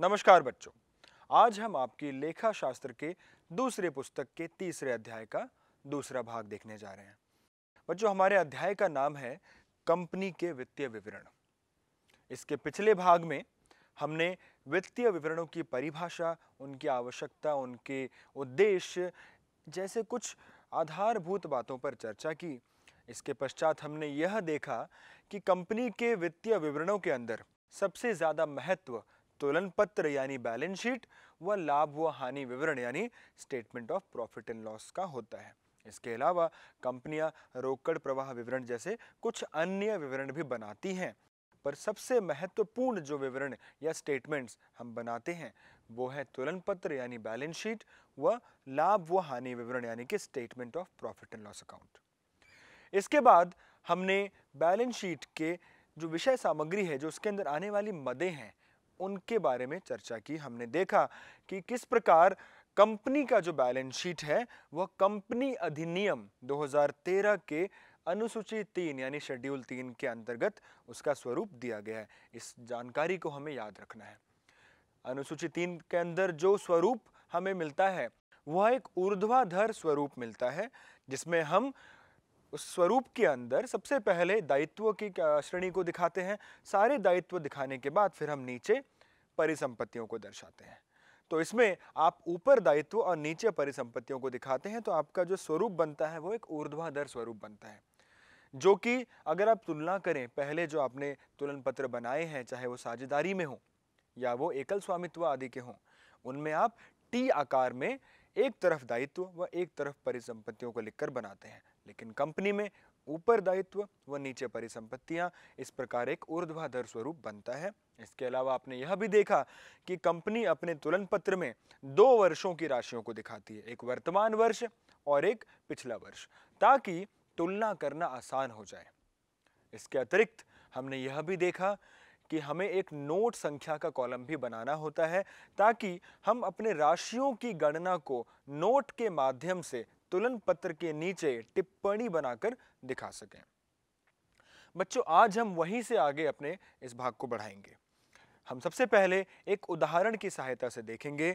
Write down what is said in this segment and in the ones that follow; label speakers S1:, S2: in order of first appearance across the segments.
S1: नमस्कार बच्चों आज हम आपकी लेखा शास्त्र के दूसरे पुस्तक के तीसरे अध्याय का दूसरा भाग देखने जा रहे हैं बच्चों हमारे अध्याय का नाम है कंपनी के वित्तीय विवरण इसके पिछले भाग में हमने वित्तीय विवरणों की परिभाषा उनकी आवश्यकता उनके उद्देश्य जैसे कुछ आधारभूत बातों पर चर्चा की इसके पश्चात हमने यह देखा कि कंपनी के वित्तीय विवरणों के अंदर सबसे ज़्यादा महत्व उत्तोलन पत्र यानी बैलेंस शीट व लाभ व हानि विवरण यानी statement of profit and loss का होता है इसके अलावा कंपनियां रोकड़ प्रवाह विवरण जैसे कुछ अन्य विवरण भी बनाती हैं पर सबसे महत्वपूर्ण जो विवरण या स्टेटमेंट्स हम बनाते हैं वो है तुलन पत्र यानी बैलेंस शीट व लाभ व हानि विवरण यानी कि statement of profit and loss account इसके बाद हमने बैलेंस शीट के जो विषय सामग्री है जो उसके अंदर आने वाली मदें हैं उनके बारे में चर्चा की हमने देखा कि किस प्रकार कंपनी का जो बैलेंस शीट है वह कंपनी अधिनियम 2013 के अनुसूची तीन यानी शेड्यूल तीन के अंतर्गत उसका स्वरूप दिया गया है इस जानकारी को हमें याद रखना है अनुसूची तीन के अंदर जो स्वरूप हमें मिलता है वह एक ऊर्ध्वाधर स्वरूप मिलता है जिसमें हम उस स्वरूप के अंदर सबसे पहले दायित्व की श्रेणी को दिखाते हैं सारे दायित्व दिखाने के बाद फिर हम नीचे परिसंपत्तियों को दर्शाते हैं तो इसमें आप ऊपर दायित्व और नीचे परिसंपत्तियों को दिखाते हैं तो आपका जो स्वरूप बनता है वो एक ऊर्ध्वाधर स्वरूप बनता है जो कि अगर आप तुलना करें पहले जो आपने तुलन पत्र बनाए हैं चाहे वो साझेदारी में हो या वो एकल स्वामित्व आदि के हों उनमें आप टी आकार में एक तरफ दायित्व व एक तरफ परिसंपत्तियों को लिखकर बनाते हैं लेकिन कंपनी में ऊपर दायित्व व नीचे परिसंपत्तियां इस प्रकार एक ऊर्ध्वाधर स्वरूप बनता है इसके अलावा आपने यह भी देखा कि कंपनी अपने तुलन पत्र में दो वर्षों की राशियों को दिखाती है एक वर्तमान वर्ष और एक पिछला वर्ष ताकि तुलना करना आसान हो जाए इसके अतिरिक्त हमने यह भी देखा कि हमें एक नोट संख्या का कॉलम भी बनाना होता है ताकि हम अपने राशियों की गणना को नोट के माध्यम से तुलन पत्र के नीचे टिप्पणी बनाकर दिखा सकें बच्चों आज हम वहीं से आगे अपने इस भाग को बढ़ाएंगे हम सबसे पहले एक उदाहरण की सहायता से देखेंगे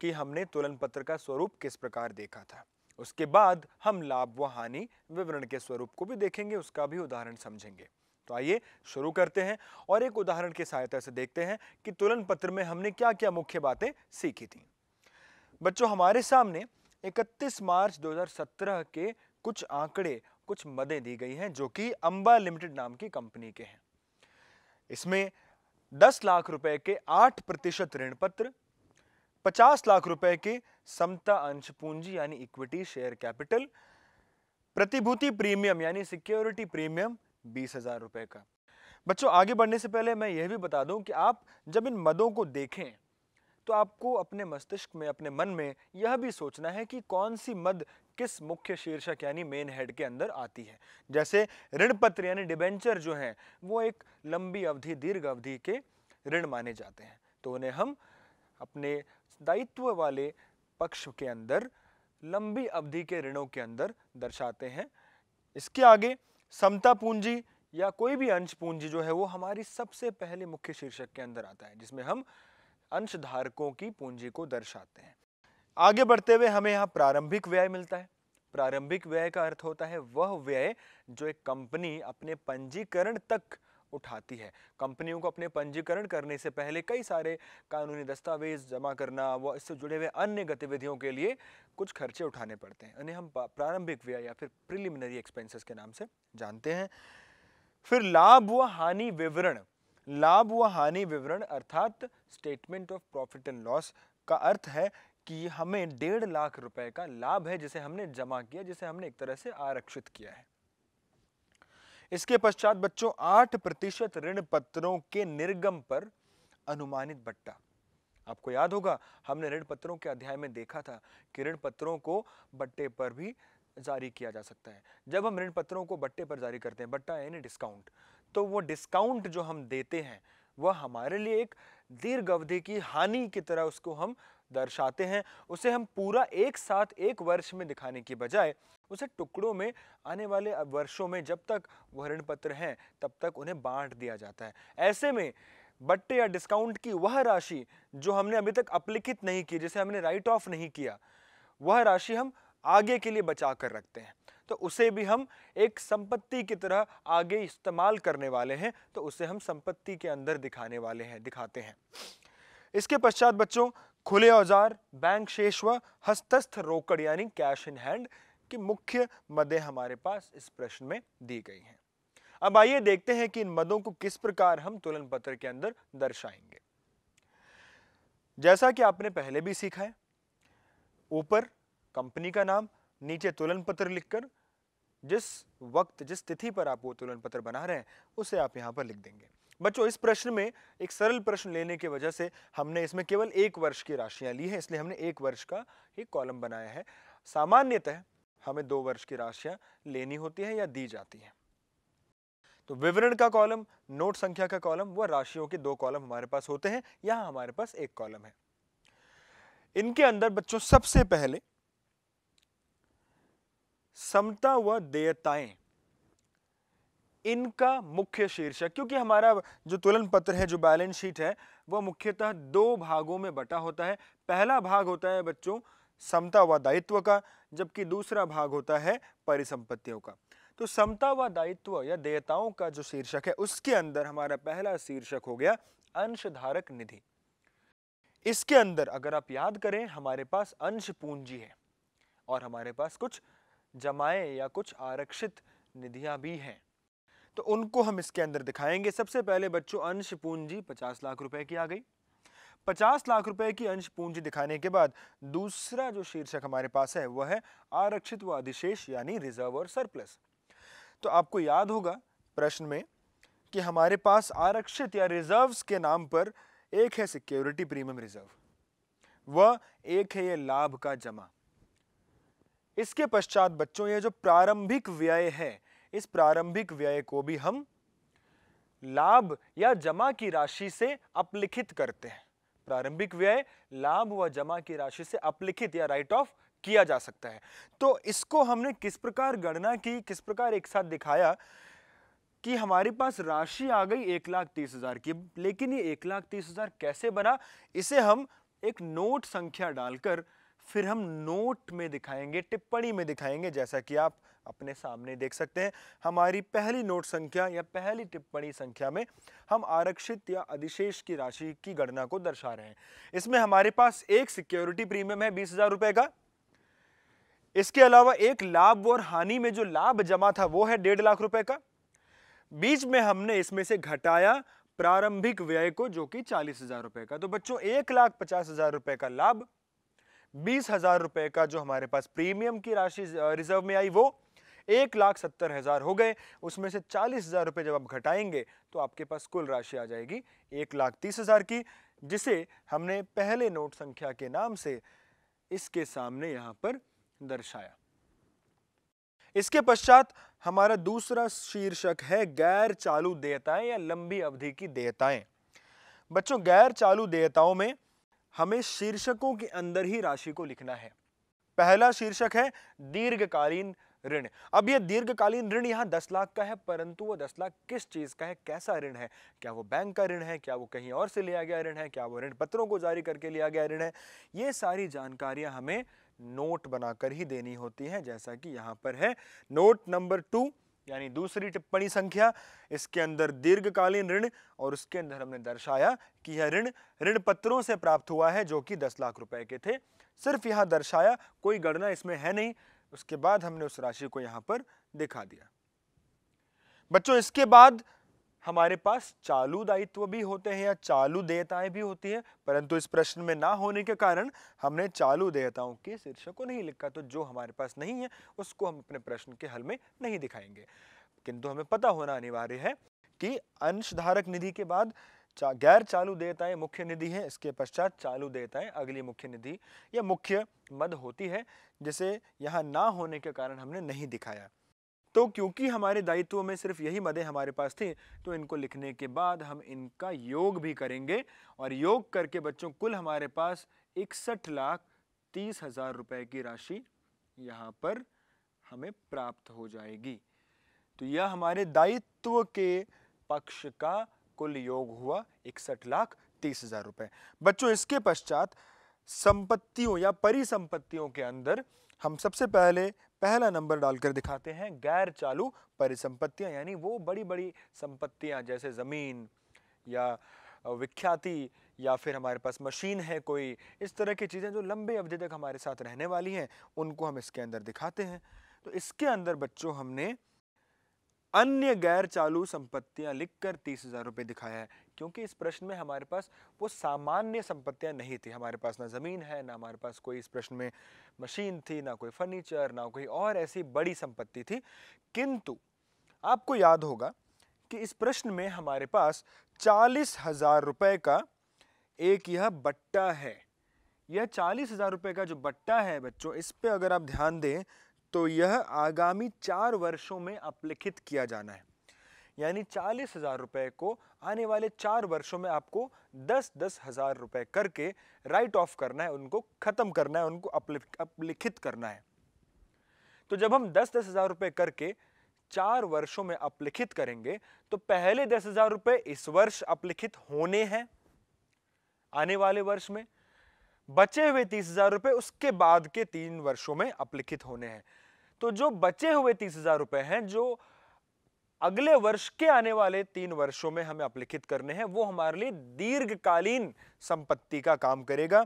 S1: कि हमने तुलन पत्र का स्वरूप किस प्रकार देखा था उसके बाद हम लाभ व हानि विवरण के स्वरूप को भी देखेंगे उसका भी उदाहरण समझेंगे तो आइए शुरू करते हैं और एक उदाहरण की सहायता से देखते हैं कि तुलन पत्र में हमने क्या क्या मुख्य बातें सीखी थी बच्चों हमारे सामने 31 मार्च 2017 के कुछ आंकड़े कुछ मदें दी गई हैं जो कि अंबा लिमिटेड नाम की कंपनी के हैं इसमें 10 लाख रुपए के 8 प्रतिशत ऋण पत्र पचास लाख रुपए के समता अंश पूंजी यानी इक्विटी शेयर कैपिटल प्रतिभूति प्रीमियम यानी सिक्योरिटी प्रीमियम बीस हजार रुपए का बच्चों आगे बढ़ने से पहले मैं यह भी बता दूं कि आप जब इन मदों को देखें तो आपको अपने मस्तिष्क में अपने मन में यह भी सोचना है कि कौन सी मद किस मुख्य शीर्षक यानी मेन हेड के अंदर आती है जैसे ऋण पत्र यानी डिबेंचर जो हैं वो एक लंबी अवधि दीर्घ अवधि के ऋण माने जाते हैं तो उन्हें हम अपने दायित्व वाले पक्ष के अंदर लंबी अवधि के ऋणों के अंदर दर्शाते हैं इसके आगे समता पूंजी या कोई भी अंश पूंजी जो है वो हमारी सबसे पहले मुख्य शीर्षक के अंदर आता है जिसमें हम अंशधारकों की पूंजी को दर्शाते हैं आगे बढ़ते हुए हमें यहाँ प्रारंभिक व्यय मिलता है प्रारंभिक व्यय का अर्थ होता है वह व्यय जो एक कंपनी अपने पंजीकरण तक उठाती है कंपनियों को अपने पंजीकरण करने से पहले कई सारे कानूनी दस्तावेज जमा करना व इससे जुड़े हुए अन्य गतिविधियों के लिए कुछ खर्चे उठाने पड़ते हैं इन्हें हम प्रारंभिक व्यय या फिर प्रिलिमिनरी एक्सपेंसेस के नाम से जानते हैं फिर लाभ व हानि विवरण लाभ व हानि विवरण अर्थात statement of profit and loss का अर्थ है कि हमें डेढ़ लाख रुपए का लाभ है जिसे हमने जमा किया जिसे हमने एक तरह से आरक्षित किया है इसके पश्चात बच्चों आठ प्रतिशत ऋण पत्रों के निर्गम पर अनुमानित बट्टा आपको याद होगा हमने ऋण पत्रों के अध्याय में देखा था कि ऋण पत्रों को बट्टे पर भी जारी किया जा सकता है जब हम ऋण पत्रों को बट्टे पर जारी करते हैं बट्टा यानी डिस्काउंट तो वो डिस्काउंट जो हम देते हैं वह हमारे लिए एक दीर्घ अवधि की हानि की तरह उसको हम दर्शाते हैं उसे हम पूरा एक साथ एक वर्ष में दिखाने की बजाय उसे टुकड़ों में आने वाले वर्षों में जब तक वह ऋण पत्र हैं तब तक उन्हें बांट दिया जाता है ऐसे में बट्टे या डिस्काउंट की वह राशि जो हमने अभी तक अपलिखित नहीं की जिसे हमने राइट ऑफ नहीं किया वह राशि हम आगे के लिए बचा कर रखते हैं तो उसे भी हम एक संपत्ति की तरह आगे इस्तेमाल करने वाले हैं तो उसे हम संपत्ति के अंदर दिखाने वाले हैं दिखाते हैं इसके पश्चात बच्चों खुले औजार बैंक शेष व हस्तस्थ रोकड़ यानी कैश इन हैंड की मुख्य मदें हमारे पास इस प्रश्न में दी गई हैं अब आइए देखते हैं कि इन मदों को किस प्रकार हम तुलन पत्र के अंदर दर्शाएंगे जैसा कि आपने पहले भी सीखा है ऊपर कंपनी का नाम नीचे तुलन पत्र लिखकर जिस वक्त जिस तिथि पर आप वो तुलन पत्र बना रहे हैं उसे आप यहाँ पर लिख देंगे बच्चों इस प्रश्न में एक सरल प्रश्न लेने की वजह से हमने इसमें केवल एक वर्ष की राशियां ली हैं इसलिए हमने एक वर्ष का एक कॉलम बनाया है सामान्यतः हमें दो वर्ष की राशियां लेनी होती हैं या दी जाती हैं तो विवरण का कॉलम नोट संख्या का कॉलम व राशियों के दो कॉलम हमारे पास होते हैं यहां हमारे पास एक कॉलम है इनके अंदर बच्चों सबसे पहले समता व देयताएं इनका मुख्य शीर्षक क्योंकि हमारा जो तुलन पत्र है जो बैलेंस शीट है वह मुख्यतः दो भागों में बटा होता है पहला भाग होता है बच्चों समता व दायित्व का जबकि दूसरा भाग होता है परिसंपत्तियों का तो समता व दायित्व या देयताओं का जो शीर्षक है उसके अंदर हमारा पहला शीर्षक हो गया अंशधारक निधि इसके अंदर अगर आप याद करें हमारे पास अंश पूंजी है और हमारे पास कुछ जमाएं या कुछ आरक्षित निधियां भी हैं तो उनको हम इसके अंदर दिखाएंगे सबसे पहले बच्चों अंश पूंजी पचास लाख रुपए की आ गई पचास लाख रुपए की अंश पूंजी दिखाने के बाद दूसरा जो शीर्षक हमारे पास है वह है आरक्षित व अधिशेष यानी रिजर्व और सरप्लस तो आपको याद होगा प्रश्न में कि हमारे पास आरक्षित या रिजर्व्स के नाम पर एक है सिक्योरिटी प्रीमियम रिजर्व व एक है ये लाभ का जमा इसके पश्चात बच्चों ये जो प्रारंभिक व्यय है इस प्रारंभिक व्यय को भी हम लाभ या जमा की राशि से अपलिखित करते हैं प्रारंभिक व्यय लाभ व जमा की राशि से अपलिखित या राइट ऑफ किया जा सकता है तो इसको हमने किस प्रकार गणना की किस प्रकार एक साथ दिखाया कि हमारे पास राशि आ गई एक लाख तीस हजार की लेकिन ये एक लाख तीस हजार कैसे बना इसे हम एक नोट संख्या डालकर फिर हम नोट में दिखाएंगे टिप्पणी में दिखाएंगे जैसा कि आप अपने सामने देख सकते हैं हमारी पहली नोट संख्या या पहली टिप्पणी संख्या में हम आरक्षित या अधिशेष की राशि की गणना को दर्शा रहे हैं इसमें हमारे पास एक सिक्योरिटी प्रीमियम है बीस हजार रुपए का इसके अलावा एक लाभ और हानि में जो लाभ जमा था वो है डेढ़ लाख रुपए का बीच में हमने इसमें से घटाया प्रारंभिक व्यय को जो कि चालीस हजार रुपए का तो बच्चों एक लाख पचास हजार रुपए का लाभ बीस हजार रुपए का जो हमारे पास प्रीमियम की राशि रिजर्व में आई वो एक लाख सत्तर हज़ार हो गए उसमें से चालीस हज़ार रुपये जब आप घटाएंगे तो आपके पास कुल राशि आ जाएगी एक लाख तीस हज़ार की जिसे हमने पहले नोट संख्या के नाम से इसके सामने यहां पर दर्शाया इसके पश्चात हमारा दूसरा शीर्षक है गैर चालू देयताएं या लंबी अवधि की देयताएं बच्चों गैर चालू देयताओं में हमें शीर्षकों के अंदर ही राशि को लिखना है पहला शीर्षक है दीर्घकालीन ऋण अब यह दीर्घकालीन ऋण यहां दस लाख का है परंतु वह दस लाख किस चीज का है कैसा ऋण है क्या वो बैंक का ऋण है क्या वो कहीं और से लिया गया ऋण है क्या वो ऋण पत्रों को जारी करके लिया गया ऋण है ये सारी जानकारियां हमें नोट बनाकर ही देनी होती है जैसा कि यहां पर है नोट नंबर टू यानी दूसरी टिप्पणी संख्या इसके अंदर दीर्घकालीन ऋण और उसके अंदर हमने दर्शाया कि यह ऋण ऋण पत्रों से प्राप्त हुआ है जो कि दस लाख रुपए के थे सिर्फ यहाँ दर्शाया कोई गणना इसमें है नहीं उसके बाद हमने उस राशि को यहाँ पर दिखा दिया बच्चों इसके बाद हमारे पास चालू दायित्व भी होते हैं या चालू देयताएं भी होती है परंतु इस प्रश्न में ना होने के कारण हमने चालू देयताओं के शीर्षक को नहीं लिखा तो जो हमारे पास नहीं है उसको हम अपने प्रश्न के हल में नहीं दिखाएंगे किंतु हमें पता होना अनिवार्य है कि अंशधारक निधि के बाद चा, गैर चालू देयताएं मुख्य निधि है इसके पश्चात चालू देयताएं अगली मुख्य निधि या मुख्य मद होती है जिसे यहाँ ना होने के कारण हमने नहीं दिखाया तो क्योंकि हमारे दायित्वों में सिर्फ यही मदें हमारे पास थी तो इनको लिखने के बाद हम इनका योग भी करेंगे और योग करके बच्चों कुल हमारे पास इकसठ लाख तीस हज़ार रुपए की राशि यहाँ पर हमें प्राप्त हो जाएगी तो यह हमारे दायित्व के पक्ष का कुल योग हुआ इकसठ लाख तीस हजार रुपए बच्चों इसके पश्चात संपत्तियों या परिसंपत्तियों के अंदर हम सबसे पहले पहला नंबर डालकर दिखाते हैं गैर चालू परिसंपत्तियां यानी वो बड़ी बड़ी संपत्तियां जैसे ज़मीन या विख्याति या फिर हमारे पास मशीन है कोई इस तरह की चीज़ें जो लंबे अवधि तक हमारे साथ रहने वाली हैं उनको हम इसके अंदर दिखाते हैं तो इसके अंदर बच्चों हमने अन्य गैर चालू संपत्तियां लिखकर तीस हज़ार रुपये दिखाया है क्योंकि इस प्रश्न में हमारे पास वो सामान्य संपत्तियां नहीं थी हमारे पास ना ज़मीन है ना हमारे पास कोई इस प्रश्न में मशीन थी ना कोई फर्नीचर ना कोई और ऐसी बड़ी संपत्ति थी किंतु आपको याद होगा कि इस प्रश्न में हमारे पास चालीस हज़ार रुपये का एक यह बट्टा है यह चालीस हज़ार रुपये का जो बट्टा है बच्चों इस पर अगर आप ध्यान दें तो यह आगामी चार वर्षों में अपलिखित किया जाना है यानी चालीस हज़ार रुपए को आने वाले चार वर्षों में आपको दस दस हज़ार रुपए करके राइट ऑफ करना है उनको ख़त्म करना है उनको अपलिखित करना है तो जब हम दस दस हज़ार रुपए करके चार वर्षों में अपलिखित करेंगे तो पहले दस हज़ार रुपए इस वर्ष अपलिखित होने हैं आने वाले वर्ष में बचे हुए तीस हज़ार रुपये उसके बाद के तीन वर्षों में अपलिखित होने हैं तो जो बचे हुए तीस हज़ार रुपए हैं जो अगले वर्ष के आने वाले तीन वर्षों में हमें अपलिखित करने हैं वो हमारे लिए दीर्घकालीन संपत्ति का काम करेगा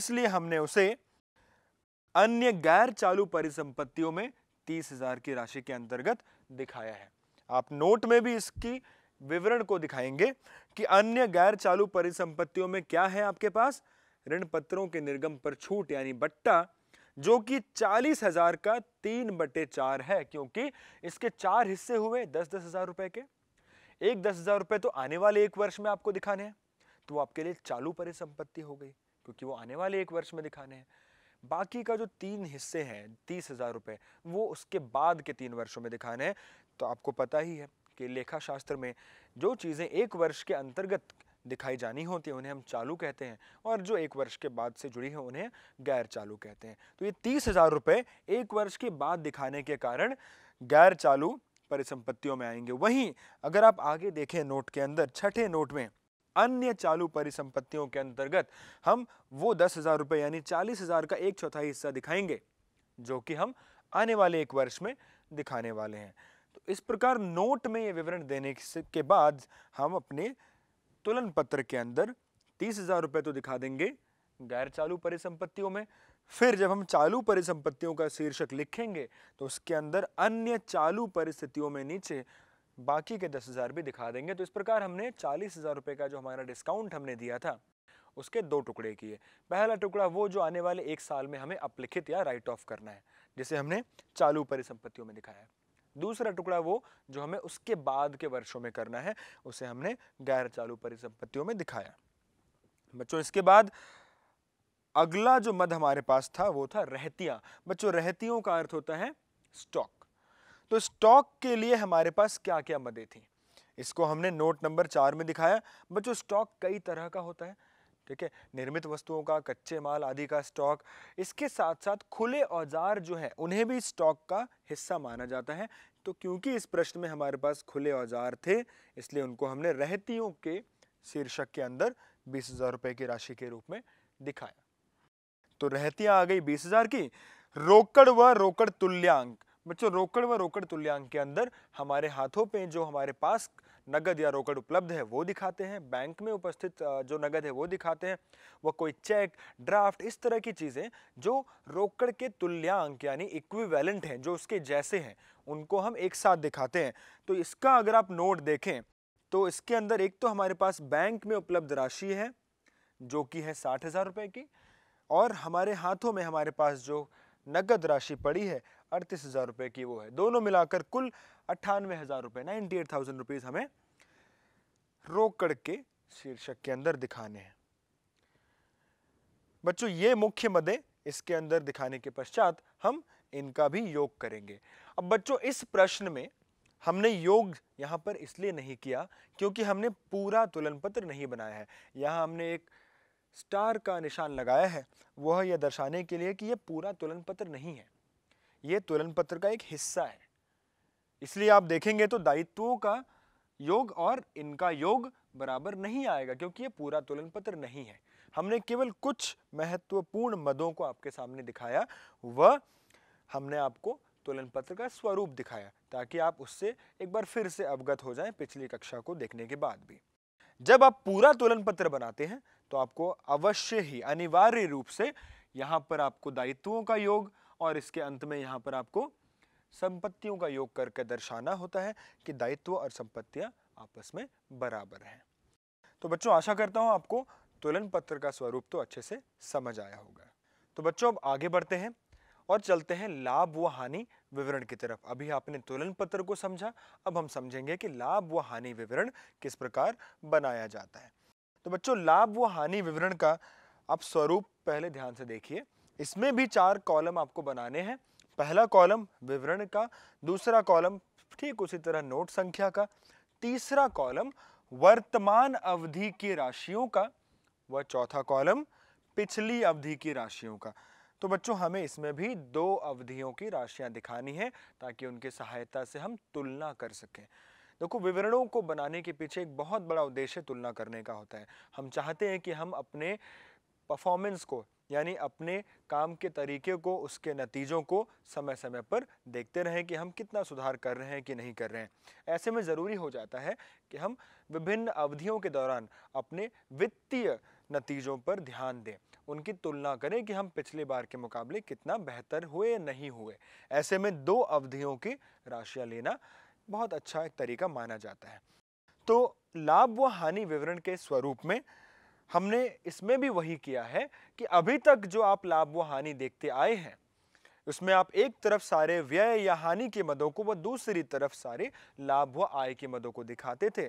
S1: इसलिए हमने उसे अन्य गैर चालू परिसंपत्तियों में तीस हजार की राशि के अंतर्गत दिखाया है आप नोट में भी इसकी विवरण को दिखाएंगे कि अन्य गैर चालू परिसंपत्तियों में क्या है आपके पास ऋण पत्रों के निर्गम पर छूट यानी बट्टा जो कि चालीस हजार का तीन बटे चार है क्योंकि इसके चार हिस्से हुए दस दस हजार रुपए के एक दस हजार रुपए तो आने वाले एक वर्ष में आपको दिखाने हैं तो आपके लिए चालू परिसंपत्ति हो गई क्योंकि वो आने वाले एक वर्ष में दिखाने हैं बाकी का जो तीन हिस्से हैं तीस हजार रुपए वो उसके बाद के तीन वर्षों में दिखाने हैं तो आपको पता ही है कि लेखा शास्त्र में जो चीज़ें एक वर्ष के अंतर्गत दिखाई जानी होती है उन्हें हम चालू कहते हैं और जो एक वर्ष के बाद से जुड़ी है उन्हें गैर चालू कहते हैं तो ये तीस हज़ार रुपए एक वर्ष के बाद दिखाने के कारण गैर चालू परिसंपत्तियों में आएंगे वहीं अगर आप आगे देखें नोट के अंदर छठे नोट में अन्य चालू परिसंपत्तियों के अंतर्गत हम वो दस हज़ार रुपए यानी चालीस हज़ार का एक चौथाई हिस्सा दिखाएंगे जो कि हम आने वाले एक वर्ष में दिखाने वाले हैं तो इस प्रकार नोट में ये विवरण देने के बाद हम अपने तुलन पत्र के अंदर तीस हजार रुपए तो दिखा देंगे गैर चालू परिसंपत्तियों में फिर जब हम चालू परिसंपत्तियों का शीर्षक लिखेंगे तो उसके अंदर अन्य चालू परिस्थितियों में नीचे बाकी के दस हज़ार भी दिखा देंगे तो इस प्रकार हमने चालीस हज़ार रुपए का जो हमारा डिस्काउंट हमने दिया था उसके दो टुकड़े किए पहला टुकड़ा वो जो आने वाले एक साल में हमें अपलिखित या राइट ऑफ करना है जिसे हमने चालू परिसंपत्तियों में दिखाया है दूसरा टुकड़ा वो जो हमें उसके बाद के वर्षों में करना है उसे हमने गैर चालू परिसंपत्तियों में दिखाया बच्चों इसके बाद अगला जो मद हमारे पास था वो था रहतियां बच्चों रहतियों का अर्थ होता है स्टॉक तो स्टॉक के लिए हमारे पास क्या क्या मदें थी इसको हमने नोट नंबर चार में दिखाया बच्चों स्टॉक कई तरह का होता है ठीक है निर्मित वस्तुओं का कच्चे माल आदि का स्टॉक इसके साथ साथ खुले औजार जो है उन्हें भी स्टॉक का हिस्सा माना जाता है तो क्योंकि इस प्रश्न में हमारे पास खुले औजार थे इसलिए उनको हमने रहतियों के शीर्षक के अंदर बीस हज़ार रुपए की राशि के रूप में दिखाया तो रहतियां आ गई बीस हज़ार की रोकड़ व रोकड़ तुल्यांक बच्चों रोकड़ व रोकड़ तुल्यांक के अंदर हमारे हाथों पे जो हमारे पास नगद या रोकड़ उपलब्ध है वो दिखाते हैं बैंक में उपस्थित जो नगद है वो दिखाते हैं वो कोई चेक ड्राफ्ट इस तरह की चीज़ें जो रोकड़ के तुल्यांक यानी इक्विवेलेंट हैं जो उसके जैसे हैं उनको हम एक साथ दिखाते हैं तो इसका अगर आप नोट देखें तो इसके अंदर एक तो हमारे पास बैंक में उपलब्ध राशि है जो कि है साठ हज़ार रुपये की और हमारे हाथों में हमारे पास जो नगद राशि पड़ी है अड़तीस हज़ार रुपये की वो है दोनों मिलाकर कुल अट्ठानवे हज़ार रुपये नाइन्टी एट थाउजेंड रुपीज़ हमें रोकड़ के शीर्षक के अंदर दिखाने हैं बच्चों ये मुख्य मदे इसके अंदर दिखाने के पश्चात हम इनका भी योग करेंगे अब बच्चों इस प्रश्न में हमने योग यहाँ पर इसलिए नहीं किया क्योंकि हमने पूरा तुलन पत्र नहीं बनाया है यहाँ हमने एक स्टार का निशान लगाया है वह यह दर्शाने के लिए कि यह पूरा तुलन पत्र नहीं है ये तुलन पत्र का एक हिस्सा है इसलिए आप देखेंगे तो दायित्वों का योग और इनका योग बराबर नहीं आएगा क्योंकि ये पूरा तुलन पत्र नहीं है हमने केवल कुछ महत्वपूर्ण मदों को आपके सामने दिखाया व हमने आपको तुलन पत्र का स्वरूप दिखाया ताकि आप उससे एक बार फिर से अवगत हो जाएं पिछली कक्षा को देखने के बाद भी जब आप पूरा तुलन पत्र बनाते हैं तो आपको अवश्य ही अनिवार्य रूप से यहाँ पर आपको दायित्वों का योग और इसके अंत में यहाँ पर आपको संपत्तियों का योग करके दर्शाना होता है कि दायित्व और संपत्तियां आपस में बराबर हैं तो बच्चों आशा करता हूं आपको तुलन पत्र का स्वरूप तो अच्छे से समझ आया होगा तो बच्चों अब आगे बढ़ते हैं और चलते हैं लाभ व हानि विवरण की तरफ अभी आपने तुलन पत्र को समझा अब हम समझेंगे कि लाभ व हानि विवरण किस प्रकार बनाया जाता है तो बच्चों लाभ व हानि विवरण का आप स्वरूप पहले ध्यान से देखिए इसमें भी चार कॉलम आपको बनाने हैं पहला कॉलम विवरण का दूसरा कॉलम ठीक उसी तरह नोट संख्या का तीसरा कॉलम वर्तमान अवधि की राशियों का व चौथा कॉलम पिछली अवधि की राशियों का तो बच्चों हमें इसमें भी दो अवधियों की राशियां दिखानी है ताकि उनकी सहायता से हम तुलना कर सकें देखो विवरणों को बनाने के पीछे एक बहुत बड़ा उद्देश्य तुलना करने का होता है हम चाहते हैं कि हम अपने परफॉर्मेंस को यानी अपने काम के तरीके को उसके नतीजों को समय समय पर देखते रहें कि हम कितना सुधार कर रहे हैं कि नहीं कर रहे हैं ऐसे में ज़रूरी हो जाता है कि हम विभिन्न अवधियों के दौरान अपने वित्तीय नतीजों पर ध्यान दें उनकी तुलना करें कि हम पिछले बार के मुकाबले कितना बेहतर हुए या नहीं हुए ऐसे में दो अवधियों की राशियाँ लेना बहुत अच्छा एक तरीका माना जाता है तो लाभ व हानि विवरण के स्वरूप में हमने इसमें भी वही किया है कि अभी तक जो आप लाभ व हानि देखते आए हैं उसमें आप एक तरफ सारे व्यय या हानि के मदों को व दूसरी तरफ सारे लाभ व आय के मदों को दिखाते थे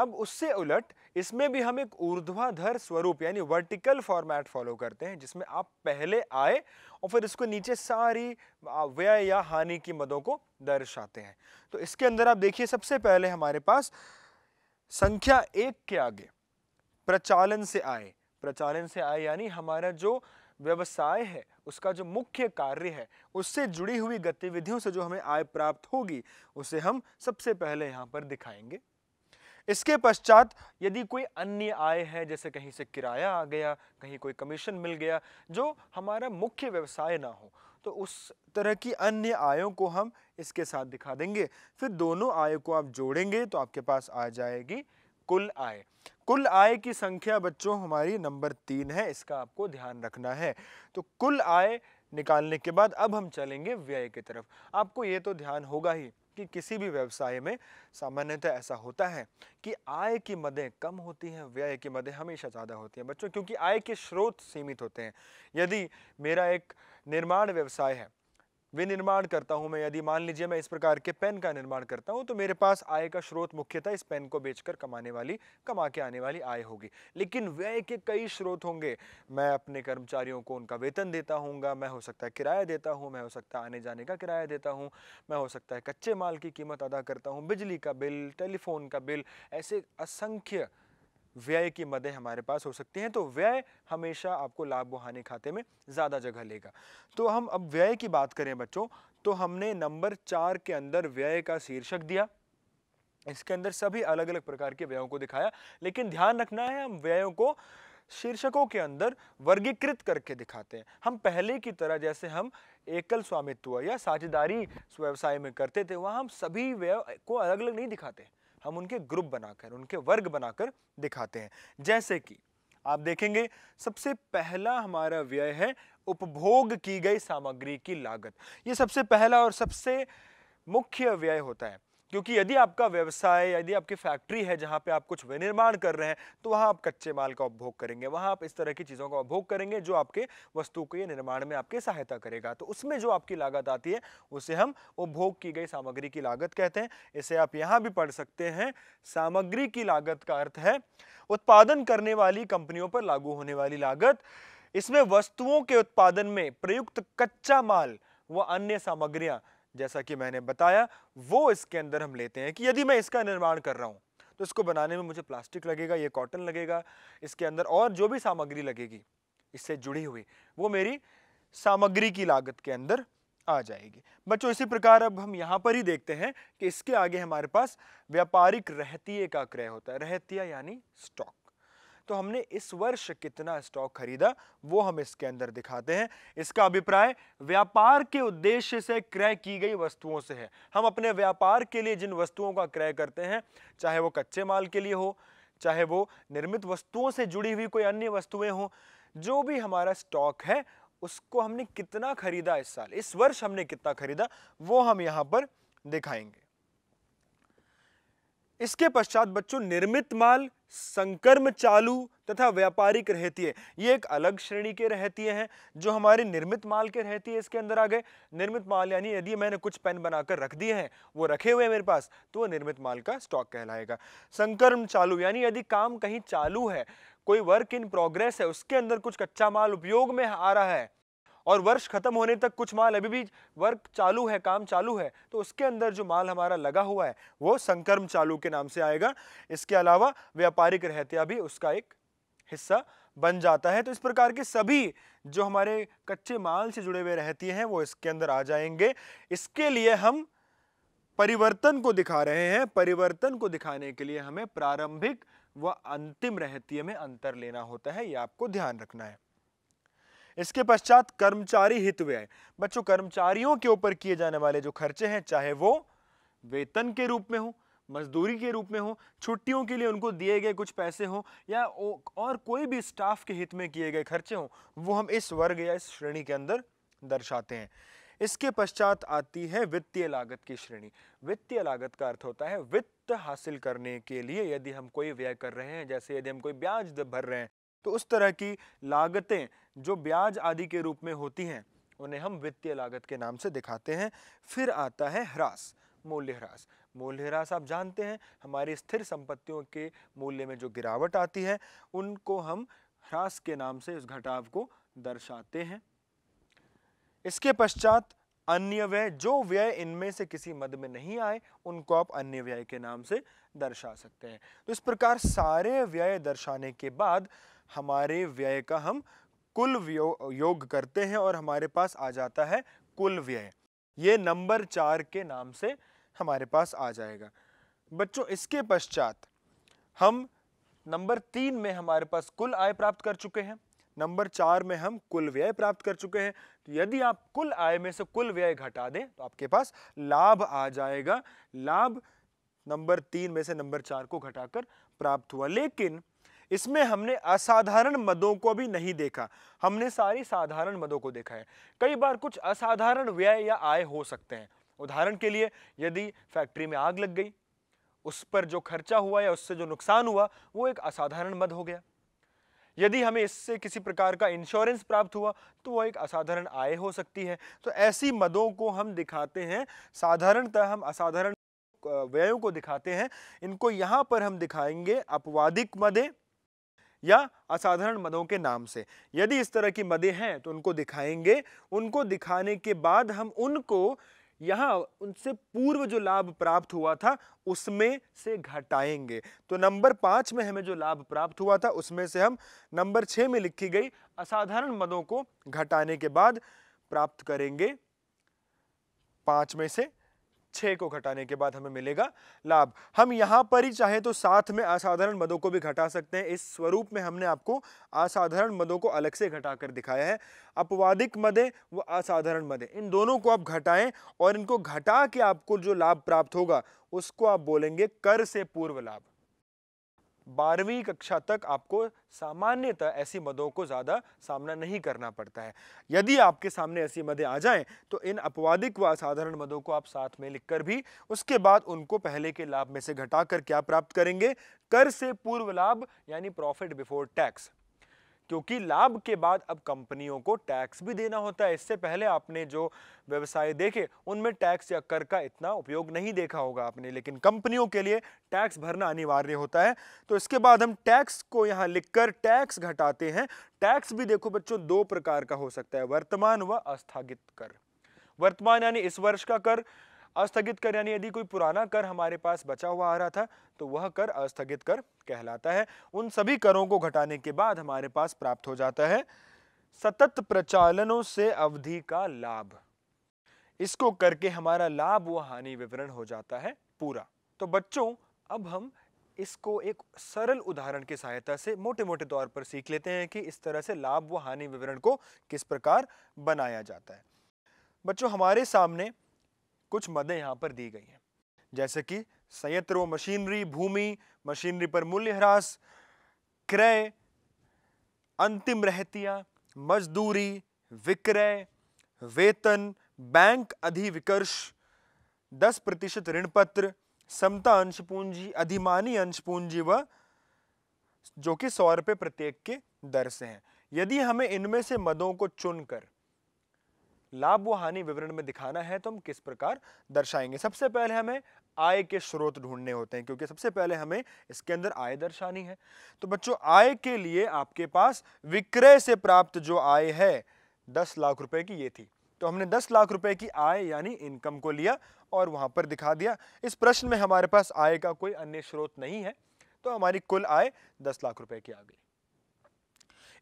S1: अब उससे उलट इसमें भी हम एक ऊर्ध्वाधर स्वरूप यानी वर्टिकल फॉर्मेट फॉलो करते हैं जिसमें आप पहले आए और फिर इसको नीचे सारी व्यय या हानि की मदों को दर्शाते हैं तो इसके अंदर आप देखिए सबसे पहले हमारे पास संख्या एक के आगे प्रचालन से आए प्रचालन से आए यानी हमारा जो व्यवसाय है उसका जो मुख्य कार्य है उससे जुड़ी हुई गतिविधियों से जो हमें आय प्राप्त होगी उसे हम सबसे पहले यहाँ पर दिखाएंगे इसके पश्चात यदि कोई अन्य आय है जैसे कहीं से किराया आ गया कहीं कोई कमीशन मिल गया जो हमारा मुख्य व्यवसाय ना हो तो उस तरह की अन्य आयों को हम इसके साथ दिखा देंगे फिर दोनों आय को आप जोड़ेंगे तो आपके पास आ जाएगी कुल आय कुल आय की संख्या बच्चों हमारी नंबर तीन है इसका आपको ध्यान रखना है तो कुल आय निकालने के बाद अब हम चलेंगे व्यय की तरफ आपको ये तो ध्यान होगा ही कि किसी भी व्यवसाय में सामान्यतः ऐसा होता है कि आय की मदें कम होती हैं व्यय की मदें हमेशा ज़्यादा होती हैं बच्चों क्योंकि आय के स्रोत सीमित होते हैं यदि मेरा एक निर्माण व्यवसाय है विनिर्माण करता हूँ मैं यदि मान लीजिए मैं इस प्रकार के पेन का निर्माण करता हूँ तो मेरे पास आय का स्रोत मुख्यतः इस पेन को बेचकर कमाने वाली कमा के आने वाली आय होगी लेकिन व्यय के कई स्रोत होंगे मैं अपने कर्मचारियों को उनका वेतन देता हूँ मैं हो सकता है किराया देता हूँ मैं हो सकता है आने जाने का किराया देता हूँ मैं हो सकता है कच्चे माल की कीमत अदा करता हूँ बिजली का बिल टेलीफोन का बिल ऐसे असंख्य व्यय की मदें हमारे पास हो सकती हैं तो व्यय हमेशा आपको लाभ व खाते में ज़्यादा जगह लेगा तो हम अब व्यय की बात करें बच्चों तो हमने नंबर चार के अंदर व्यय का शीर्षक दिया इसके अंदर सभी अलग अलग प्रकार के व्ययों को दिखाया लेकिन ध्यान रखना है हम व्ययों को शीर्षकों के अंदर वर्गीकृत करके दिखाते हैं हम पहले की तरह जैसे हम एकल स्वामित्व या साझेदारी व्यवसाय में करते थे वहाँ हम सभी व्यय को अलग अलग नहीं दिखाते हम उनके ग्रुप बनाकर उनके वर्ग बनाकर दिखाते हैं जैसे कि आप देखेंगे सबसे पहला हमारा व्यय है उपभोग की गई सामग्री की लागत ये सबसे पहला और सबसे मुख्य व्यय होता है क्योंकि यदि आपका व्यवसाय यदि आपकी फैक्ट्री है जहाँ पे आप कुछ विनिर्माण कर रहे हैं तो वहाँ आप कच्चे माल का उपभोग करेंगे वहाँ आप इस तरह की चीज़ों का उपभोग करेंगे जो आपके वस्तु के निर्माण में आपकी सहायता करेगा तो उसमें जो आपकी लागत आती है उसे हम उपभोग की गई सामग्री की लागत कहते हैं इसे आप यहाँ भी पढ़ सकते हैं सामग्री की लागत का अर्थ है उत्पादन करने वाली कंपनियों पर लागू होने वाली लागत इसमें वस्तुओं के उत्पादन में प्रयुक्त कच्चा माल व अन्य सामग्रियां जैसा कि मैंने बताया वो इसके अंदर हम लेते हैं कि यदि मैं इसका निर्माण कर रहा हूँ तो इसको बनाने में मुझे प्लास्टिक लगेगा ये कॉटन लगेगा इसके अंदर और जो भी सामग्री लगेगी इससे जुड़ी हुई वो मेरी सामग्री की लागत के अंदर आ जाएगी बच्चों इसी प्रकार अब हम यहाँ पर ही देखते हैं कि इसके आगे हमारे पास व्यापारिक रहतीय का क्रय होता है रहतिया यानी स्टॉक तो हमने इस वर्ष कितना स्टॉक खरीदा वो हम इसके अंदर दिखाते हैं इसका अभिप्राय व्यापार के उद्देश्य से क्रय की गई वस्तुओं से है हम अपने व्यापार के लिए जिन वस्तुओं का क्रय करते हैं चाहे वो कच्चे माल के लिए हो चाहे वो निर्मित वस्तुओं से जुड़ी हुई कोई अन्य वस्तुएं हों जो भी हमारा स्टॉक है उसको हमने कितना खरीदा इस साल इस वर्ष हमने कितना खरीदा वो हम यहाँ पर दिखाएंगे इसके पश्चात बच्चों निर्मित माल संकर्म चालू तथा व्यापारिक रहती है ये एक अलग श्रेणी के रहती हैं जो हमारे निर्मित माल के रहती है इसके अंदर आ गए निर्मित माल यानी यदि मैंने कुछ पेन बनाकर रख दिए हैं वो रखे हुए हैं मेरे पास तो वो निर्मित माल का स्टॉक कहलाएगा संकर्म चालू यानी यदि काम कहीं चालू है कोई वर्क इन प्रोग्रेस है उसके अंदर कुछ कच्चा माल उपयोग में आ रहा है और वर्ष ख़त्म होने तक कुछ माल अभी भी वर्क चालू है काम चालू है तो उसके अंदर जो माल हमारा लगा हुआ है वो संकर्म चालू के नाम से आएगा इसके अलावा व्यापारिक रहत्या भी उसका एक हिस्सा बन जाता है तो इस प्रकार के सभी जो हमारे कच्चे माल से जुड़े हुए रहती हैं वो इसके अंदर आ जाएंगे इसके लिए हम परिवर्तन को दिखा रहे हैं परिवर्तन को दिखाने के लिए हमें प्रारंभिक व अंतिम रहती में अंतर लेना होता है ये आपको ध्यान रखना है इसके पश्चात कर्मचारी हित व्यय बच्चों कर्मचारियों के ऊपर किए जाने वाले जो खर्चे हैं चाहे वो वेतन के रूप में हो मजदूरी के रूप में हो छुट्टियों के लिए उनको दिए गए कुछ पैसे हो या और कोई भी स्टाफ के हित में किए गए खर्चे हो वो हम इस वर्ग या इस श्रेणी के अंदर दर्शाते हैं इसके पश्चात आती है वित्तीय लागत की श्रेणी वित्तीय लागत का अर्थ होता है वित्त हासिल करने के लिए यदि हम कोई व्यय कर रहे हैं जैसे यदि हम कोई ब्याज भर रहे हैं तो उस तरह की लागतें जो ब्याज आदि के रूप में होती हैं उन्हें हम वित्तीय लागत के नाम से दिखाते हैं फिर आता है ह्रास मूल्य ह्रास मूल्य ह्रास आप जानते हैं हमारी स्थिर संपत्तियों के मूल्य में जो गिरावट आती है उनको हम ह्रास के नाम से इस घटाव को दर्शाते हैं इसके पश्चात अन्य व्यय जो व्यय इनमें से किसी मद में नहीं आए उनको आप अन्य व्यय के नाम से दर्शा सकते हैं तो इस प्रकार सारे व्यय दर्शाने के बाद हमारे व्यय का हम कुल योग करते हैं और हमारे पास आ जाता है कुल व्यय ये नंबर चार के नाम से हमारे पास आ जाएगा बच्चों इसके पश्चात हम नंबर तीन में हमारे पास कुल आय प्राप्त कर चुके हैं नंबर चार में हम कुल व्यय प्राप्त कर चुके हैं तो यदि आप कुल आय में से कुल व्यय घटा दें तो आपके पास लाभ आ जाएगा लाभ नंबर तीन में से नंबर चार को घटाकर प्राप्त हुआ लेकिन इसमें हमने असाधारण मदों को भी नहीं देखा हमने सारी साधारण मदों को देखा है कई बार कुछ असाधारण व्यय या आय हो सकते हैं उदाहरण के लिए यदि फैक्ट्री में आग लग गई उस पर जो खर्चा हुआ या उससे जो नुकसान हुआ वो एक असाधारण मद हो गया यदि हमें इससे किसी प्रकार का इंश्योरेंस प्राप्त हुआ तो वह एक असाधारण आय हो सकती है तो ऐसी मदों को हम दिखाते हैं साधारणतः हम असाधारण व्ययों को दिखाते हैं इनको यहाँ पर हम दिखाएंगे अपवादिक मदें या असाधारण मदों के नाम से यदि इस तरह की मदें हैं तो उनको दिखाएंगे उनको दिखाने के बाद हम उनको यहां उनसे पूर्व जो लाभ प्राप्त हुआ था उसमें से घटाएंगे तो नंबर पांच में हमें जो लाभ प्राप्त हुआ था उसमें से हम नंबर छह में लिखी गई असाधारण मदों को घटाने के बाद प्राप्त करेंगे पांच में से छः को घटाने के बाद हमें मिलेगा लाभ हम यहाँ पर ही चाहे तो साथ में असाधारण मदों को भी घटा सकते हैं इस स्वरूप में हमने आपको असाधारण मदों को अलग से घटाकर दिखाया है अपवादिक मदें व असाधारण मदें इन दोनों को आप घटाएं और इनको घटा के आपको जो लाभ प्राप्त होगा उसको आप बोलेंगे कर से पूर्व लाभ बारहवीं कक्षा तक आपको सामान्यतः ऐसी मदों को ज़्यादा सामना नहीं करना पड़ता है यदि आपके सामने ऐसी मदें आ जाएं तो इन अपवादिक व असाधारण मदों को आप साथ में लिखकर भी उसके बाद उनको पहले के लाभ में से घटाकर क्या प्राप्त करेंगे कर से पूर्व लाभ यानी प्रॉफिट बिफोर टैक्स क्योंकि लाभ के बाद अब कंपनियों को टैक्स भी देना होता है इससे पहले आपने जो व्यवसाय देखे उनमें टैक्स या कर का इतना उपयोग नहीं देखा होगा आपने लेकिन कंपनियों के लिए टैक्स भरना अनिवार्य होता है तो इसके बाद हम टैक्स को यहाँ लिखकर टैक्स घटाते हैं टैक्स भी देखो बच्चों दो प्रकार का हो सकता है वर्तमान व अस्थगित कर वर्तमान यानी इस वर्ष का कर अस्थगित कर यानी यदि कोई पुराना कर हमारे पास बचा हुआ आ रहा था तो वह कर अस्थगित कर कहलाता है उन सभी करों को घटाने के बाद हमारे पास प्राप्त हो जाता है सतत प्रचालनों से अवधि का लाभ इसको करके हमारा लाभ व हानि विवरण हो जाता है पूरा तो बच्चों अब हम इसको एक सरल उदाहरण की सहायता से मोटे मोटे तौर पर सीख लेते हैं कि इस तरह से लाभ व हानि विवरण को किस प्रकार बनाया जाता है बच्चों हमारे सामने कुछ मदें यहाँ पर दी गई हैं जैसे कि संयंत्र व मशीनरी भूमि मशीनरी पर मूल्यह्रास क्रय अंतिम रहतिया मजदूरी विक्रय वेतन बैंक अधिविकर्ष दस प्रतिशत ऋणपत्र समता अंश पूंजी अधिमानी अंश पूंजी व जो कि सौ रुपये प्रत्येक के दर से हैं यदि हमें इनमें से मदों को चुनकर लाभ व हानि विवरण में दिखाना है तो हम किस प्रकार दर्शाएंगे सबसे पहले हमें आय के स्रोत ढूंढने होते हैं क्योंकि सबसे पहले हमें इसके अंदर आय दर्शानी है तो बच्चों आय के लिए आपके पास विक्रय से प्राप्त जो आय है दस लाख रुपए की ये थी तो हमने दस लाख रुपए की आय यानी इनकम को लिया और वहां पर दिखा दिया इस प्रश्न में हमारे पास आय का कोई अन्य स्रोत नहीं है तो हमारी कुल आय दस लाख रुपए की आ गई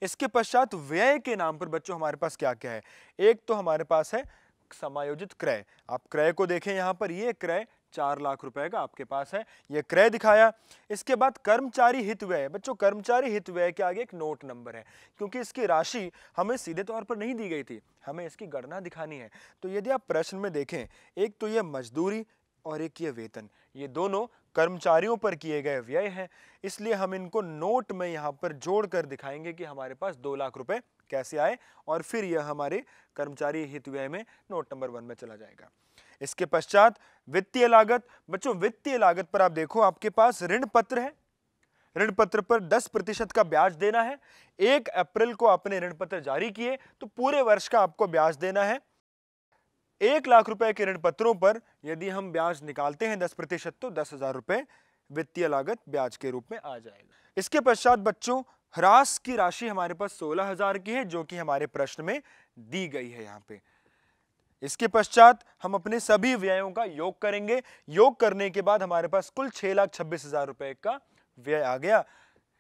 S1: इसके पश्चात व्यय के नाम पर बच्चों हमारे पास क्या क्या है एक तो हमारे पास है समायोजित क्रय आप क्रय को देखें यहाँ पर ये क्रय चार लाख रुपए का आपके पास है ये क्रय दिखाया इसके बाद कर्मचारी हित व्यय बच्चों कर्मचारी हित व्यय के आगे एक नोट नंबर है क्योंकि इसकी राशि हमें सीधे तौर पर नहीं दी गई थी हमें इसकी गणना दिखानी है तो यदि आप प्रश्न में देखें एक तो यह मजदूरी और एक ये वेतन ये दोनों कर्मचारियों पर किए गए व्यय हैं इसलिए हम इनको नोट में यहाँ पर जोड़ कर दिखाएंगे कि हमारे पास दो लाख रुपए कैसे आए और फिर यह हमारे कर्मचारी हित व्यय में नोट नंबर वन में चला जाएगा इसके पश्चात वित्तीय लागत बच्चों वित्तीय लागत पर आप देखो आपके पास ऋण पत्र है ऋण पत्र पर 10 प्रतिशत का ब्याज देना है एक अप्रैल को आपने ऋण पत्र जारी किए तो पूरे वर्ष का आपको ब्याज देना है एक लाख रुपए के ऋण पत्रों पर यदि हम ब्याज निकालते हैं दस प्रतिशत तो दस हजार रुपए वित्तीय लागत ब्याज के रूप में आ जाएगा इसके पश्चात बच्चों ह्रास की राशि हमारे पास सोलह हजार की है जो कि हमारे प्रश्न में दी गई है यहाँ पे इसके पश्चात हम अपने सभी व्ययों का योग करेंगे योग करने के बाद हमारे पास कुल छह लाख छब्बीस हजार रुपए का व्यय आ गया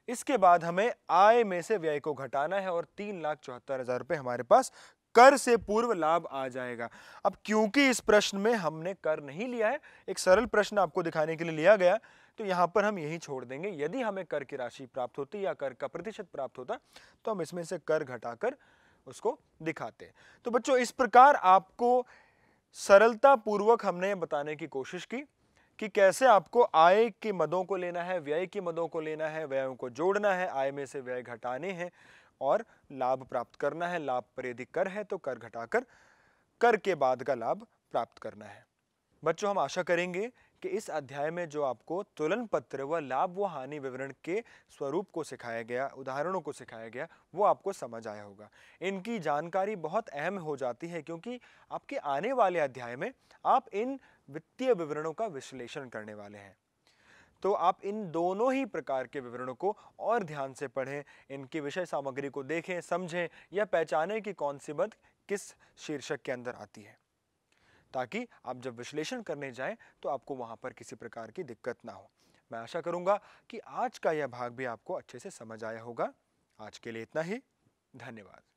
S1: इसके बाद हमें आय में से व्यय को घटाना है और तीन लाख चौहत्तर हजार रुपए हमारे पास कर से पूर्व लाभ आ जाएगा अब क्योंकि इस प्रश्न में हमने कर नहीं लिया है एक सरल प्रश्न आपको दिखाने के लिए लिया गया तो यहां पर हम यही छोड़ देंगे यदि हमें कर की राशि प्राप्त होती या कर का प्रतिशत प्राप्त होता तो हम इसमें से कर घटाकर उसको दिखाते तो बच्चों इस प्रकार आपको सरलता पूर्वक हमने बताने की कोशिश की कि कैसे आपको आय के मदों को लेना है व्यय के मदों को लेना है व्ययों को जोड़ना है आय में से व्यय घटाने हैं और लाभ प्राप्त करना है लाभ पर यदि कर है तो कर घटाकर कर के बाद का लाभ प्राप्त करना है बच्चों हम आशा करेंगे कि इस अध्याय में जो आपको तुलन पत्र व लाभ व हानि विवरण के स्वरूप को सिखाया गया उदाहरणों को सिखाया गया वो आपको समझ आया होगा इनकी जानकारी बहुत अहम हो जाती है क्योंकि आपके आने वाले अध्याय में आप इन वित्तीय विवरणों का विश्लेषण करने वाले हैं तो आप इन दोनों ही प्रकार के विवरणों को और ध्यान से पढ़ें इनकी विषय सामग्री को देखें समझें या पहचानें कि कौन सी बद किस शीर्षक के अंदर आती है ताकि आप जब विश्लेषण करने जाएं तो आपको वहाँ पर किसी प्रकार की दिक्कत ना हो मैं आशा करूँगा कि आज का यह भाग भी आपको अच्छे से समझ आया होगा आज के लिए इतना ही धन्यवाद